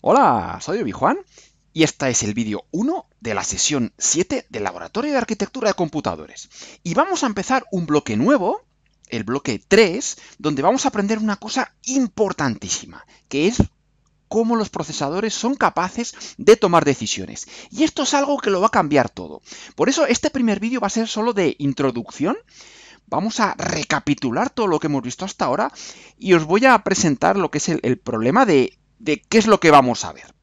Hola, soy Obi-Juan y esta es el vídeo 1 de la sesión 7 del Laboratorio de Arquitectura de Computadores. Y vamos a empezar un bloque nuevo, el bloque 3, donde vamos a aprender una cosa importantísima, que es cómo los procesadores son capaces de tomar decisiones. Y esto es algo que lo va a cambiar todo. Por eso este primer vídeo va a ser solo de introducción, vamos a recapitular todo lo que hemos visto hasta ahora y os voy a presentar lo que es el problema de de qué es lo que vamos a ver.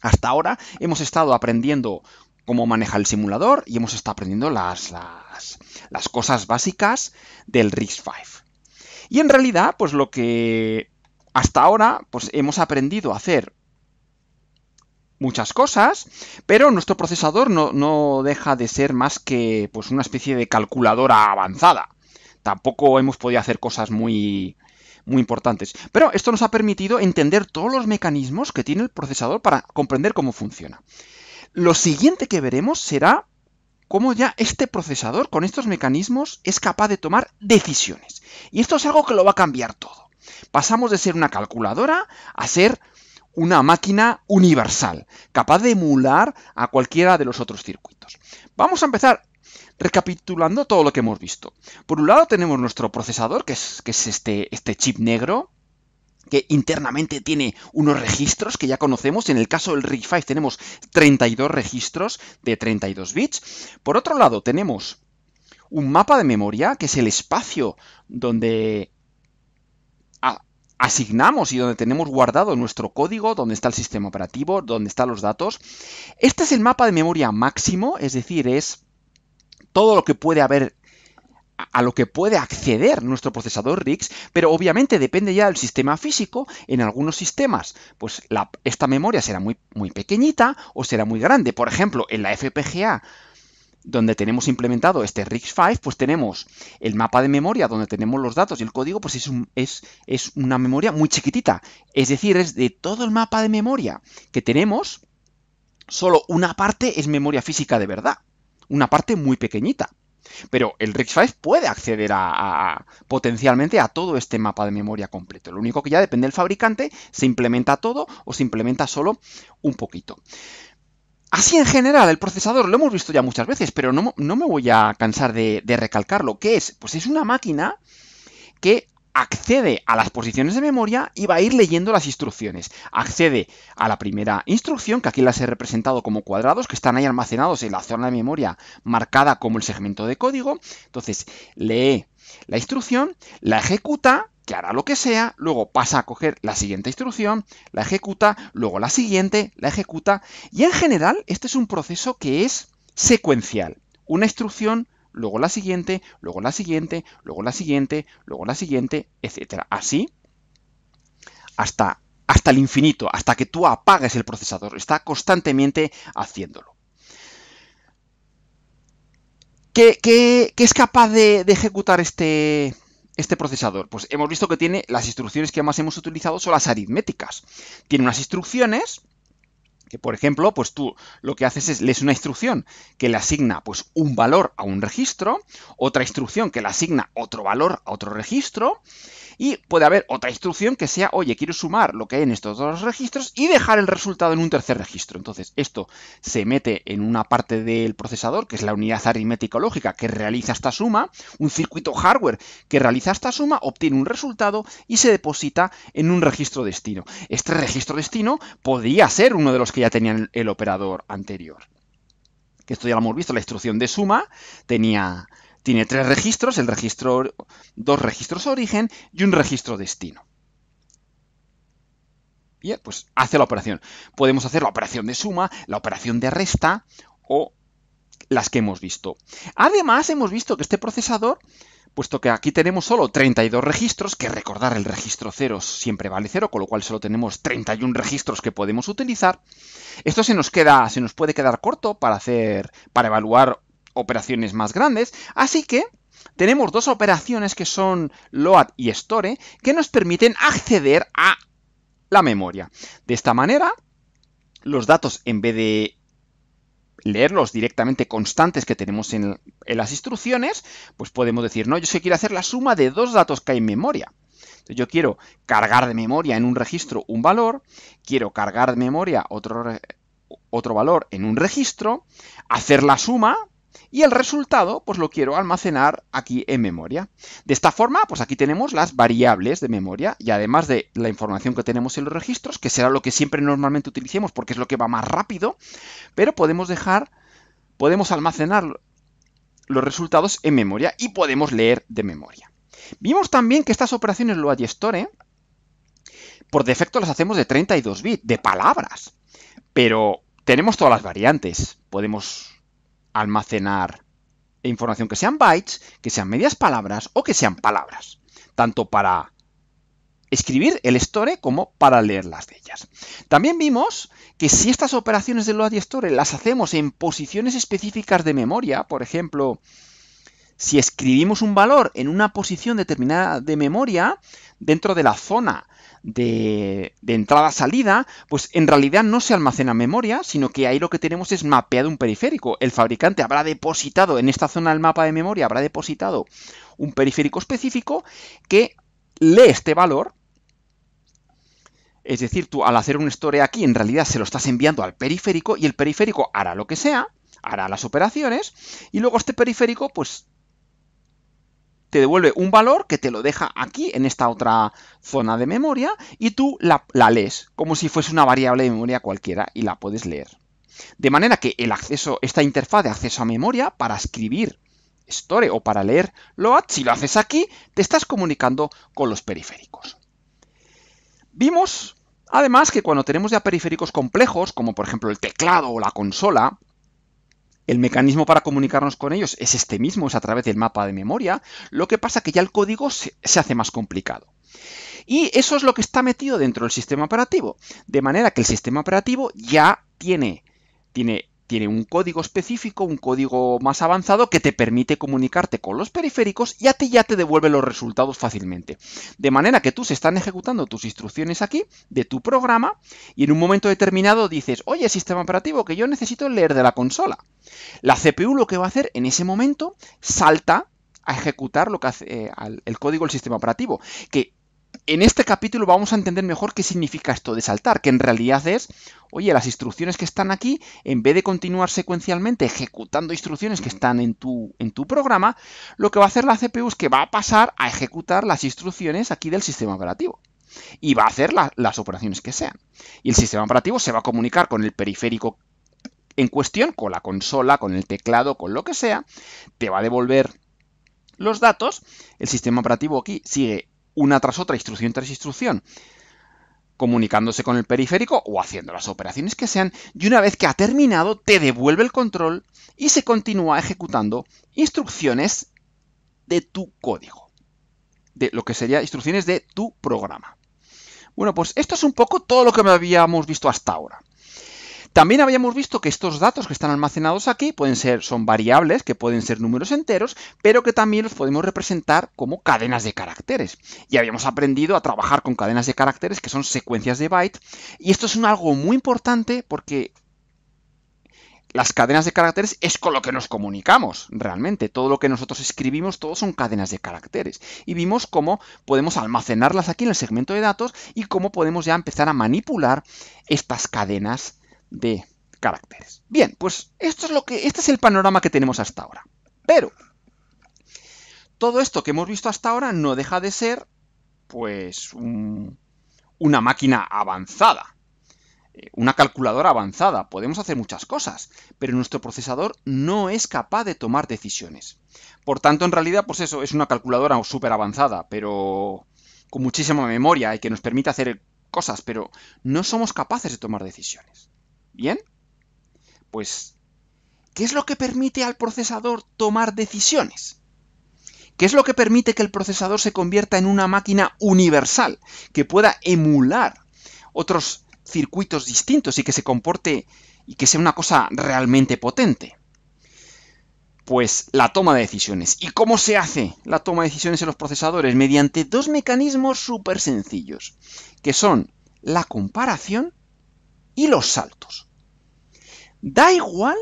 Hasta ahora hemos estado aprendiendo cómo maneja el simulador y hemos estado aprendiendo las, las, las cosas básicas del RISC-V. Y en realidad, pues lo que hasta ahora pues hemos aprendido a hacer muchas cosas, pero nuestro procesador no, no, deja de ser más que pues una especie de calculadora avanzada. Tampoco hemos podido hacer cosas muy muy importantes. Pero esto nos ha permitido entender todos los mecanismos que tiene el procesador para comprender cómo funciona. Lo siguiente que veremos será cómo ya este procesador con estos mecanismos es capaz de tomar decisiones. Y esto es algo que lo va a cambiar todo. Pasamos de ser una calculadora a ser una máquina universal, capaz de emular a cualquiera de los otros circuitos. Vamos a empezar Recapitulando todo lo que hemos visto. Por un lado tenemos nuestro procesador, que es, este, este chip negro, que internamente tiene unos registros que ya conocemos. En el caso del RIG5 tenemos 32 registros de 32 bits. Por otro lado tenemos un mapa de memoria, que es el espacio donde asignamos y donde tenemos guardado nuestro código, donde está el sistema operativo, donde están los datos. Este es el mapa de memoria máximo, es decir, es todo lo que puede haber a lo que puede acceder nuestro procesador RIX, pero obviamente depende ya del sistema físico. En algunos sistemas, pues esta memoria será muy, muy pequeñita o será muy grande. Por ejemplo, en la FPGA, donde tenemos implementado este RIX5, pues tenemos el mapa de memoria donde tenemos los datos y el código, pues es, un, es, es una memoria muy chiquitita. Es decir, es de todo el mapa de memoria que tenemos, solo una parte es memoria física de verdad una parte muy pequeñita. Pero el RISC-V puede acceder a, potencialmente a todo este mapa de memoria completo. Lo único que ya depende del fabricante, se implementa todo o se implementa solo un poquito. Así en general, el procesador lo hemos visto ya muchas veces, pero no, me voy a cansar de, de recalcarlo. ¿Qué es? Pues es una máquina que accede a las posiciones de memoria y va a ir leyendo las instrucciones. Accede a la primera instrucción, que aquí las he representado como cuadrados, que están ahí almacenados en la zona de memoria marcada como el segmento de código. Entonces, lee la instrucción, la ejecuta, que hará lo que sea, luego pasa a coger la siguiente instrucción, la ejecuta, luego la siguiente, la ejecuta, y en general este es un proceso que es secuencial. Una instrucción luego la siguiente, luego la siguiente, luego la siguiente, luego la siguiente, etcétera. Así hasta, hasta el infinito, hasta que tú apagues el procesador. Está constantemente haciéndolo. ¿Qué, es capaz de, ejecutar este, este procesador? Pues hemos visto que tiene las instrucciones que más hemos utilizado son las aritméticas. Tiene unas instrucciones que por ejemplo, pues tú lo que haces es lees una instrucción que le asigna pues un valor a un registro, otra instrucción que le asigna otro valor a otro registro, y puede haber otra instrucción que sea, oye, quiero sumar lo que hay en estos dos registros y dejar el resultado en un tercer registro. Entonces, esto se mete en una parte del procesador, que es la unidad aritmética lógica que realiza esta suma, un circuito hardware que realiza esta suma, obtiene un resultado y se deposita en un registro destino. Este registro destino podría ser uno de los que ya tenía el operador anterior. Que esto ya lo hemos visto, la instrucción de suma tenía tiene tres registros, el registro, dos registros origen y un registro destino. Bien, pues hace la operación. Podemos hacer la operación de suma, la operación de resta o las que hemos visto. Además, hemos visto que este procesador, puesto que aquí tenemos solo 32 registros, que recordar el registro 0 siempre vale 0, con lo cual solo tenemos 31 registros que podemos utilizar, esto se nos, queda, se nos puede quedar corto para, hacer, para evaluar operaciones más grandes. Así que tenemos dos operaciones que son load y store que nos permiten acceder a la memoria. De esta manera, los datos en vez de leerlos directamente constantes que tenemos en, las instrucciones, pues podemos decir, no, yo sé quiero hacer la suma de dos datos que hay en memoria. Entonces yo quiero cargar de memoria en un registro un valor, quiero cargar de memoria otro, otro valor en un registro, hacer la suma, y el resultado, pues lo quiero almacenar aquí en memoria. De esta forma, pues aquí tenemos las variables de memoria y además de la información que tenemos en los registros, que será lo que siempre normalmente utilicemos porque es lo que va más rápido, pero podemos dejar, podemos almacenar los resultados en memoria y podemos leer de memoria. Vimos también que estas operaciones lo Store, por defecto las hacemos de 32 bits, de palabras, pero tenemos todas las variantes. Podemos almacenar información que sean bytes, que sean medias palabras o que sean palabras, tanto para escribir el store como para leer las de ellas. También vimos que si estas operaciones de load y store las hacemos en posiciones específicas de memoria, por ejemplo, si escribimos un valor en una posición determinada de memoria, dentro de la zona de, entrada-salida, pues en realidad no se almacena memoria, sino que ahí lo que tenemos es mapeado un periférico. El fabricante habrá depositado en esta zona del mapa de memoria, habrá depositado un periférico específico que lee este valor es decir, tú al hacer un store aquí, en realidad se lo estás enviando al periférico y el periférico hará lo que sea, hará las operaciones y luego este periférico pues te devuelve un valor que te lo deja aquí en esta otra zona de memoria y tú la, lees como si fuese una variable de memoria cualquiera y la puedes leer. De manera que el acceso, esta interfaz de acceso a memoria para escribir store o para leer load, si lo haces aquí, te estás comunicando con los periféricos. Vimos, además, que cuando tenemos ya periféricos complejos, como por ejemplo el teclado o la consola, el mecanismo para comunicarnos con ellos es este mismo, es a través del mapa de memoria, lo que pasa que ya el código se, hace más complicado. Y eso es lo que está metido dentro del sistema operativo, de manera que el sistema operativo ya tiene, tiene tiene un código específico, un código más avanzado que te permite comunicarte con los periféricos y a ti ya te devuelve los resultados fácilmente. De manera que tú se están ejecutando tus instrucciones aquí de tu programa y en un momento determinado dices, oye, sistema operativo, que yo necesito leer de la consola. La CPU lo que va a hacer en ese momento salta a ejecutar lo que hace eh, el código del sistema operativo, que en este capítulo vamos a entender mejor qué significa esto de saltar, que en realidad es, oye, las instrucciones que están aquí, en vez de continuar secuencialmente ejecutando instrucciones que están en tu, en tu programa, lo que va a hacer la CPU es que va a pasar a ejecutar las instrucciones aquí del sistema operativo y va a hacer las operaciones que sean. Y el sistema operativo se va a comunicar con el periférico en cuestión, con la consola, con el teclado, con lo que sea, te va a devolver los datos, el sistema operativo aquí sigue una tras otra, instrucción tras instrucción, comunicándose con el periférico o haciendo las operaciones que sean, y una vez que ha terminado, te devuelve el control y se continúa ejecutando instrucciones de tu código, de lo que sería instrucciones de tu programa. Bueno, pues esto es un poco todo lo que habíamos visto hasta ahora. También habíamos visto que estos datos que están almacenados aquí pueden ser, son variables, que pueden ser números enteros, pero que también los podemos representar como cadenas de caracteres. Y habíamos aprendido a trabajar con cadenas de caracteres que son secuencias de bytes. Y esto es algo muy importante porque las cadenas de caracteres es con lo que nos comunicamos realmente. Todo lo que nosotros escribimos, todo son cadenas de caracteres. Y vimos cómo podemos almacenarlas aquí en el segmento de datos y cómo podemos ya empezar a manipular estas cadenas de caracteres. Bien, pues esto es lo que, este es el panorama que tenemos hasta ahora. Pero todo esto que hemos visto hasta ahora no deja de ser, pues, una máquina avanzada, eh, una calculadora avanzada. Podemos hacer muchas cosas, pero nuestro procesador no es capaz de tomar decisiones. Por tanto, en realidad, pues eso, es una calculadora súper avanzada, pero con muchísima memoria y que nos permite hacer cosas, pero no somos capaces de tomar decisiones. ¿Bien? Pues, ¿qué es lo que permite al procesador tomar decisiones? ¿Qué es lo que permite que el procesador se convierta en una máquina universal, que pueda emular otros circuitos distintos y que se comporte y que sea una cosa realmente potente? Pues la toma de decisiones. ¿Y cómo se hace la toma de decisiones en los procesadores? Mediante dos mecanismos súper sencillos, que son la comparación y los saltos. Da igual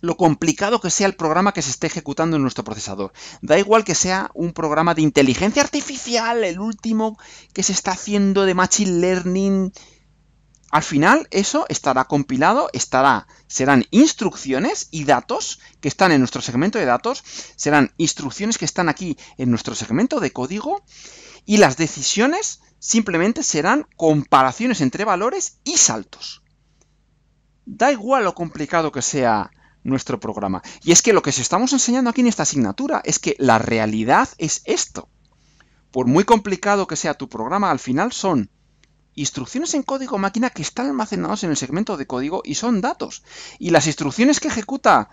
lo complicado que sea el programa que se esté ejecutando en nuestro procesador. Da igual que sea un programa de inteligencia artificial, el último que se está haciendo de Machine Learning al final eso estará compilado, estará, serán instrucciones y datos que están en nuestro segmento de datos, serán instrucciones que están aquí en nuestro segmento de código y las decisiones simplemente serán comparaciones entre valores y saltos. Da igual lo complicado que sea nuestro programa. Y es que lo que os estamos enseñando aquí en esta asignatura es que la realidad es esto. Por muy complicado que sea tu programa, al final son instrucciones en código máquina que están almacenados en el segmento de código y son datos. Y las instrucciones que ejecuta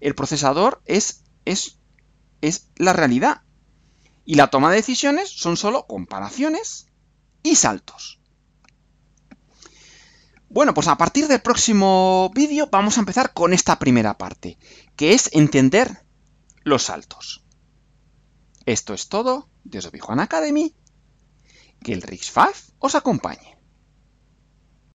el procesador es, es, es la realidad. Y la toma de decisiones son solo comparaciones y saltos. Bueno, pues a partir del próximo vídeo vamos a empezar con esta primera parte, que es entender los saltos. Esto es todo de Bijuan Academy que el Rix os acompañe.